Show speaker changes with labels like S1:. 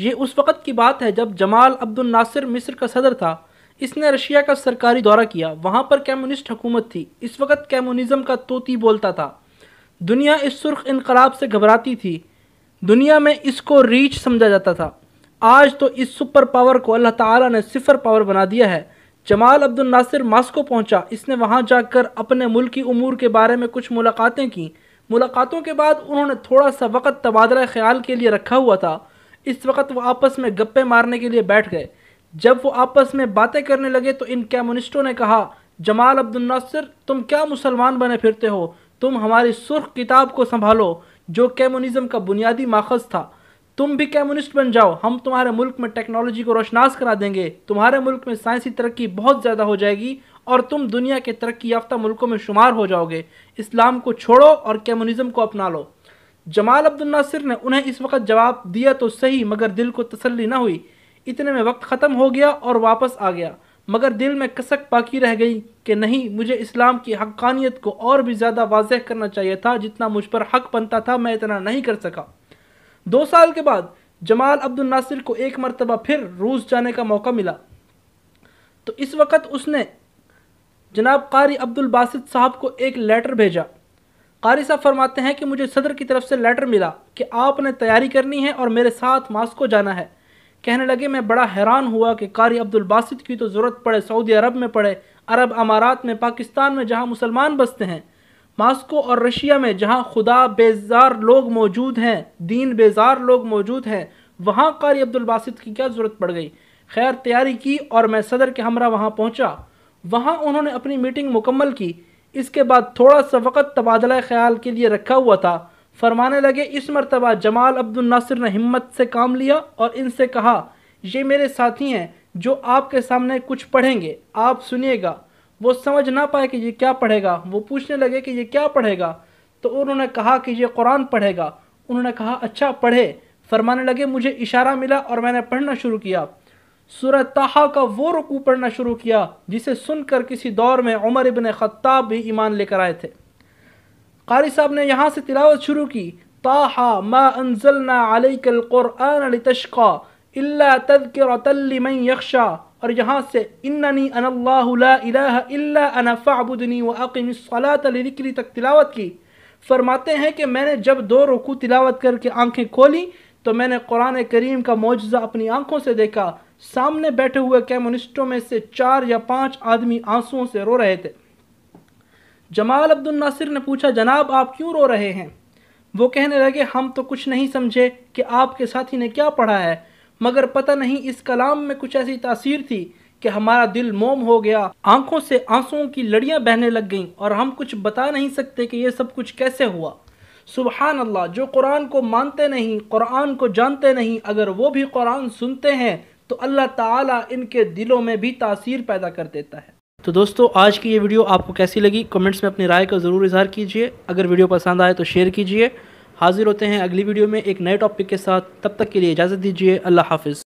S1: ये उस वक़्त की बात है जब जमाल अब्दुल नासिर मिस्र का सदर था इसने रशिया का सरकारी दौरा किया वहाँ पर कम्युनिस्ट हुकूमत थी इस वक्त कम्युनिज्म का तोती बोलता था दुनिया इस सुर्ख इनकलाब से घबराती थी दुनिया में इसको रीच समझा जाता था आज तो इस सुपर पावर को अल्लाह ताला ने सिफर पावर बना दिया है जमाल अब्दुल नासिर मास्को पहुंचा इसने वहां जाकर अपने मुल्क की उमूर के बारे में कुछ मुलाकातें की मुलाकातों के बाद उन्होंने थोड़ा सा वक़्त तबादला ख्याल के लिए रखा हुआ था इस वक्त वो आपस में गप्पे मारने के लिए बैठ गए जब वो आपस में बातें करने लगे तो इन कम्युनिस्टों ने कहा जमाल अब्दुल नासिर तुम क्या मुसलमान बने फिरते हो तुम हमारी सुर्ख किताब को संभालो जो कम्युनिज़म का बुनियादी माखज था तुम भी कम्युनिस्ट बन जाओ हम तुम्हारे मुल्क में टेक्नोलॉजी को रोशनास करा देंगे तुम्हारे मुल्क में साइंसी तरक्की बहुत ज़्यादा हो जाएगी और तुम दुनिया के तरक्की याफ्ता मुल्कों में शुमार हो जाओगे इस्लाम को छोड़ो और कम्युनिज़म को अपना लो जमाल अब्दुल नासिर ने उन्हें इस वक्त जवाब दिया तो सही मगर दिल को तसल्ली ना हुई इतने में वक्त ख़त्म हो गया और वापस आ गया मगर दिल में कसक बाकी रह गई कि नहीं मुझे इस्लाम की हक्कानियत को और भी ज़्यादा वाजह करना चाहिए था जितना मुझ पर हक बनता था मैं इतना नहीं कर सका दो साल के बाद जमाल अब्दुल नासिर को एक मरतबा फिर रूस जाने का मौका मिला तो इस वक्त उसने जनाब कारी अब्दुल बासित साहब को एक लेटर भेजा कारी साहब फरमाते हैं कि मुझे सदर की तरफ से लेटर मिला कि आपने तैयारी करनी है और मेरे साथ मास्को जाना है कहने लगे मैं बड़ा हैरान हुआ कि कारी अब्दुल बासित की तो ज़रूरत पड़े सऊदी अरब में पड़े अरब अमारात में पाकिस्तान में जहाँ मुसलमान बसते हैं मास्को और रशिया में जहाँ खुदा बेजार लोग मौजूद हैं दीन बेजार लोग मौजूद हैं वहाँ कारी अब्दुल बासित की क्या ज़रूरत पड़ गई खैर तैयारी की और मैं सदर के हमरा वहाँ पहुँचा वहाँ उन्होंने अपनी मीटिंग मुकम्मल की इसके बाद थोड़ा सा वक़्त तबादला ख्याल के लिए रखा हुआ था फरमाने लगे इस मरतबा जमाल अब्दुल नासिर ने हिम्मत से काम लिया और इनसे कहा ये मेरे साथी हैं जो आपके सामने कुछ पढ़ेंगे आप सुनिएगा वो समझ ना पाए कि ये क्या पढ़ेगा वो पूछने लगे कि ये क्या पढ़ेगा तो उन्होंने कहा कि ये कुरान पढ़ेगा उन्होंने कहा अच्छा पढ़े फरमाने लगे मुझे इशारा मिला और मैंने पढ़ना शुरू किया सूरत तहा का वो रुकू पढ़ना शुरू किया जिसे सुनकर किसी दौर में उमर इबन ख़त्ताब भी ईमान लेकर आए थे कारी साहब ने यहाँ से तिलावत शुरू की ताहा मा अनजलना अलैकल और यहाँ से इन्नी तक तिलावत की फरमाते हैं कि मैंने जब दो रुकू तिलावत करके आंखें खोली तो मैंने कुरान करीम का मुआजा अपनी आंखों से देखा सामने बैठे हुए कम्युनिस्टों में से चार या पांच आदमी आंसुओं से रो रहे थे जमाल अब्दुल नासिर ने पूछा जनाब आप क्यों रो रहे हैं वो कहने लगे हम तो कुछ नहीं समझे कि आपके साथी ने क्या पढ़ा है मगर पता नहीं इस कलाम में कुछ ऐसी तासीर थी कि हमारा दिल मोम हो गया आंखों से आंसुओं की लड़ियां बहने लग गईं और हम कुछ बता नहीं सकते कि ये सब कुछ कैसे हुआ सुबहान अल्लाह जो कुरान को मानते नहीं कुरान को जानते नहीं अगर वो भी कुरान सुनते हैं तो अल्लाह ताला इनके दिलों में भी तासीर पैदा कर देता है तो दोस्तों आज की ये वीडियो आपको कैसी लगी कमेंट्स में अपनी राय का ज़रूर इजहार कीजिए अगर वीडियो पसंद आए तो शेयर कीजिए हाजिर होते हैं अगली वीडियो में एक नए टॉपिक के साथ तब तक के लिए इजाज़त दीजिए अल्लाह हाफिज़